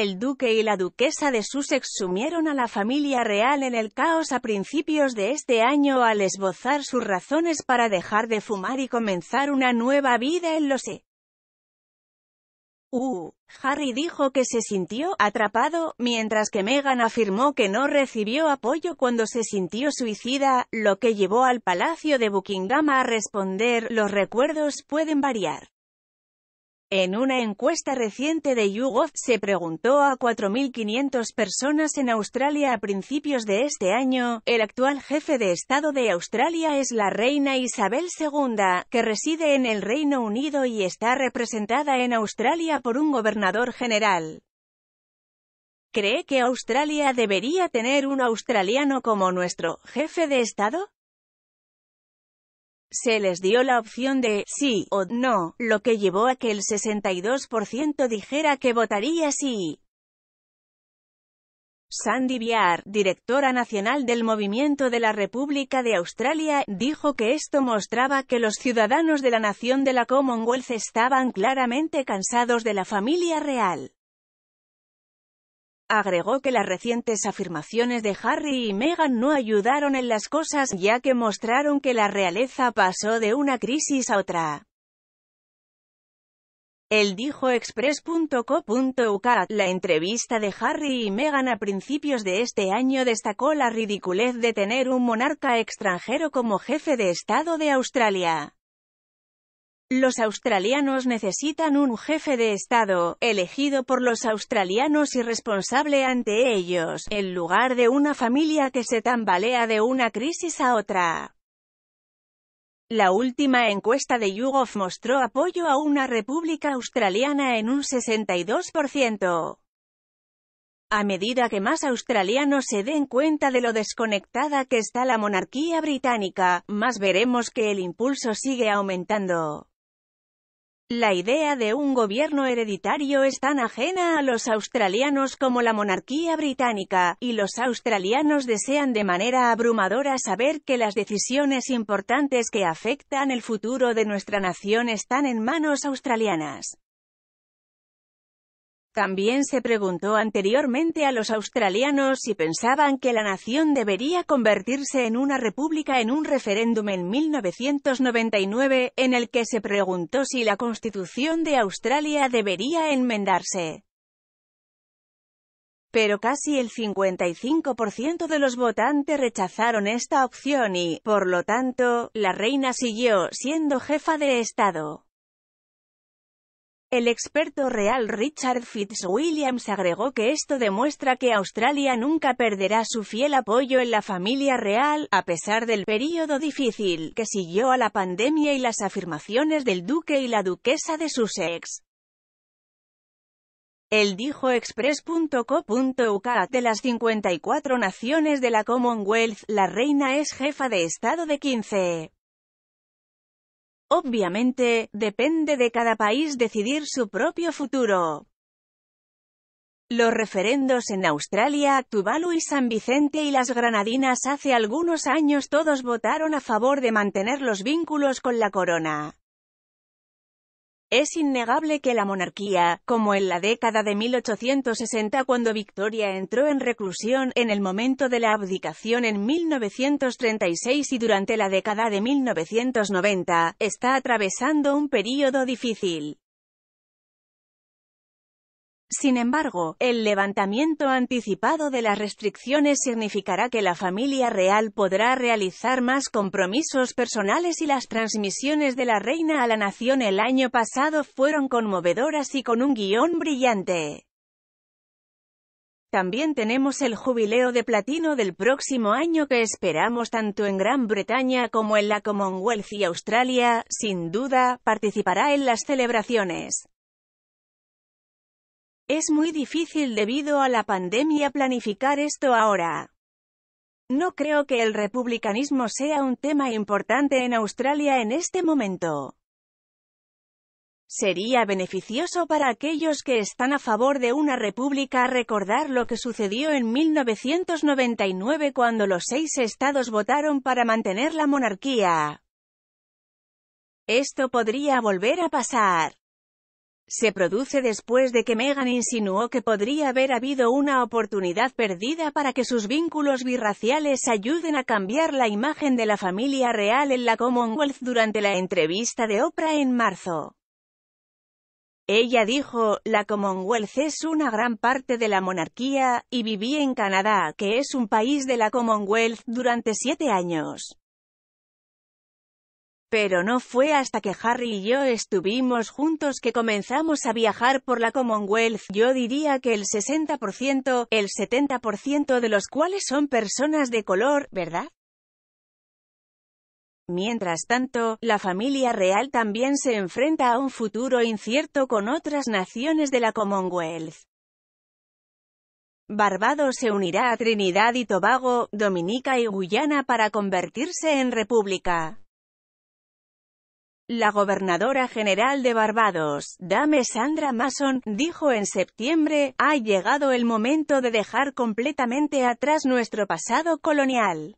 El duque y la duquesa de Sussex sumieron a la familia real en el caos a principios de este año al esbozar sus razones para dejar de fumar y comenzar una nueva vida en los E. Uh, Harry dijo que se sintió atrapado, mientras que Meghan afirmó que no recibió apoyo cuando se sintió suicida, lo que llevó al Palacio de Buckingham a responder, los recuerdos pueden variar. En una encuesta reciente de YouGov, se preguntó a 4.500 personas en Australia a principios de este año, el actual jefe de Estado de Australia es la reina Isabel II, que reside en el Reino Unido y está representada en Australia por un gobernador general. ¿Cree que Australia debería tener un australiano como nuestro jefe de Estado? se les dio la opción de sí o no, lo que llevó a que el 62% dijera que votaría sí. Sandy Biar, directora nacional del Movimiento de la República de Australia, dijo que esto mostraba que los ciudadanos de la nación de la Commonwealth estaban claramente cansados de la familia real. Agregó que las recientes afirmaciones de Harry y Meghan no ayudaron en las cosas, ya que mostraron que la realeza pasó de una crisis a otra. El dijo express.co.uk, la entrevista de Harry y Meghan a principios de este año destacó la ridiculez de tener un monarca extranjero como jefe de Estado de Australia. Los australianos necesitan un jefe de Estado, elegido por los australianos y responsable ante ellos, en lugar de una familia que se tambalea de una crisis a otra. La última encuesta de YouGov mostró apoyo a una república australiana en un 62%. A medida que más australianos se den cuenta de lo desconectada que está la monarquía británica, más veremos que el impulso sigue aumentando. La idea de un gobierno hereditario es tan ajena a los australianos como la monarquía británica, y los australianos desean de manera abrumadora saber que las decisiones importantes que afectan el futuro de nuestra nación están en manos australianas. También se preguntó anteriormente a los australianos si pensaban que la nación debería convertirse en una república en un referéndum en 1999, en el que se preguntó si la constitución de Australia debería enmendarse. Pero casi el 55% de los votantes rechazaron esta opción y, por lo tanto, la reina siguió siendo jefa de Estado. El experto real Richard Fitzwilliams agregó que esto demuestra que Australia nunca perderá su fiel apoyo en la familia real, a pesar del período difícil que siguió a la pandemia y las afirmaciones del duque y la duquesa de Sussex. El dijo express.co.uk de las 54 naciones de la Commonwealth, la reina es jefa de Estado de 15. Obviamente, depende de cada país decidir su propio futuro. Los referendos en Australia, Tuvalu y San Vicente y las Granadinas hace algunos años todos votaron a favor de mantener los vínculos con la corona. Es innegable que la monarquía, como en la década de 1860 cuando Victoria entró en reclusión, en el momento de la abdicación en 1936 y durante la década de 1990, está atravesando un período difícil. Sin embargo, el levantamiento anticipado de las restricciones significará que la familia real podrá realizar más compromisos personales y las transmisiones de la reina a la nación el año pasado fueron conmovedoras y con un guión brillante. También tenemos el jubileo de platino del próximo año que esperamos tanto en Gran Bretaña como en la Commonwealth y Australia, sin duda, participará en las celebraciones. Es muy difícil debido a la pandemia planificar esto ahora. No creo que el republicanismo sea un tema importante en Australia en este momento. Sería beneficioso para aquellos que están a favor de una república recordar lo que sucedió en 1999 cuando los seis estados votaron para mantener la monarquía. Esto podría volver a pasar se produce después de que Meghan insinuó que podría haber habido una oportunidad perdida para que sus vínculos birraciales ayuden a cambiar la imagen de la familia real en la Commonwealth durante la entrevista de Oprah en marzo. Ella dijo, la Commonwealth es una gran parte de la monarquía, y viví en Canadá, que es un país de la Commonwealth, durante siete años. Pero no fue hasta que Harry y yo estuvimos juntos que comenzamos a viajar por la Commonwealth, yo diría que el 60%, el 70% de los cuales son personas de color, ¿verdad? Mientras tanto, la familia real también se enfrenta a un futuro incierto con otras naciones de la Commonwealth. Barbados se unirá a Trinidad y Tobago, Dominica y Guyana para convertirse en república. La gobernadora general de Barbados, Dame Sandra Mason, dijo en septiembre, ha llegado el momento de dejar completamente atrás nuestro pasado colonial.